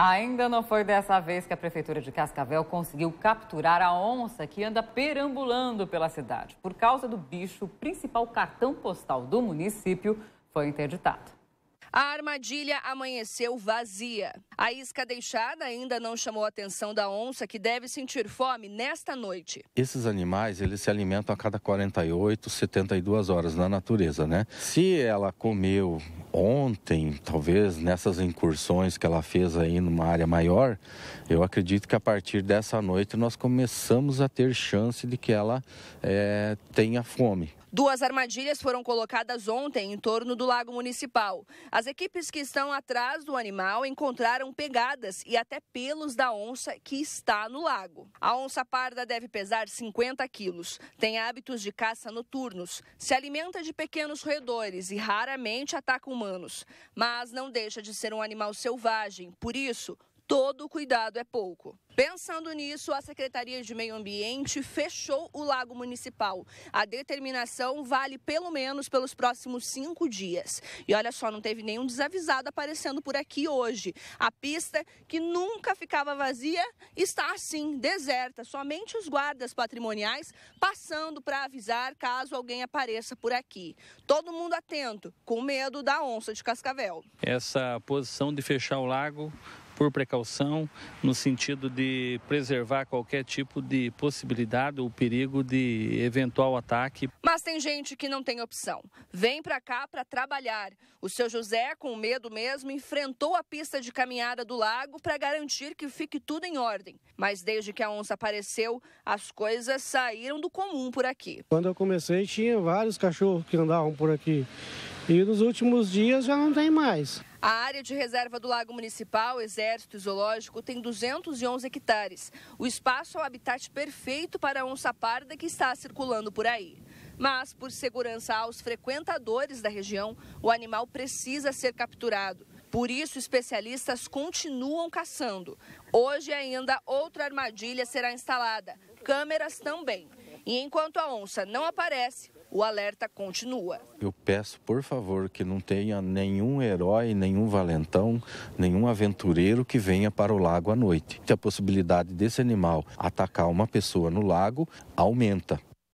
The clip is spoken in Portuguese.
Ainda não foi dessa vez que a Prefeitura de Cascavel conseguiu capturar a onça que anda perambulando pela cidade. Por causa do bicho, o principal cartão postal do município foi interditado. A armadilha amanheceu vazia. A isca deixada ainda não chamou a atenção da onça, que deve sentir fome nesta noite. Esses animais, eles se alimentam a cada 48, 72 horas na natureza, né? Se ela comeu ontem, talvez nessas incursões que ela fez aí numa área maior, eu acredito que a partir dessa noite nós começamos a ter chance de que ela é, tenha fome. Duas armadilhas foram colocadas ontem em torno do lago municipal. As equipes que estão atrás do animal encontraram pegadas e até pelos da onça que está no lago. A onça parda deve pesar 50 quilos, tem hábitos de caça noturnos, se alimenta de pequenos roedores e raramente ataca humanos. Mas não deixa de ser um animal selvagem, por isso, todo cuidado é pouco. Pensando nisso, a Secretaria de Meio Ambiente fechou o lago municipal. A determinação vale pelo menos pelos próximos cinco dias. E olha só, não teve nenhum desavisado aparecendo por aqui hoje. A pista, que nunca ficava vazia, está assim, deserta. Somente os guardas patrimoniais passando para avisar caso alguém apareça por aqui. Todo mundo atento, com medo da onça de Cascavel. Essa posição de fechar o lago por precaução, no sentido de preservar qualquer tipo de possibilidade ou perigo de eventual ataque. Mas tem gente que não tem opção. Vem para cá para trabalhar. O seu José, com medo mesmo, enfrentou a pista de caminhada do lago para garantir que fique tudo em ordem. Mas desde que a onça apareceu, as coisas saíram do comum por aqui. Quando eu comecei, tinha vários cachorros que andavam por aqui. E nos últimos dias já não tem mais. A área de reserva do Lago Municipal, Exército e Zoológico tem 211 hectares. O espaço é o habitat perfeito para a onça parda que está circulando por aí. Mas, por segurança aos frequentadores da região, o animal precisa ser capturado. Por isso, especialistas continuam caçando. Hoje ainda, outra armadilha será instalada. Câmeras também. E enquanto a onça não aparece, o alerta continua. Eu peço, por favor, que não tenha nenhum herói, nenhum valentão, nenhum aventureiro que venha para o lago à noite. Que a possibilidade desse animal atacar uma pessoa no lago aumenta.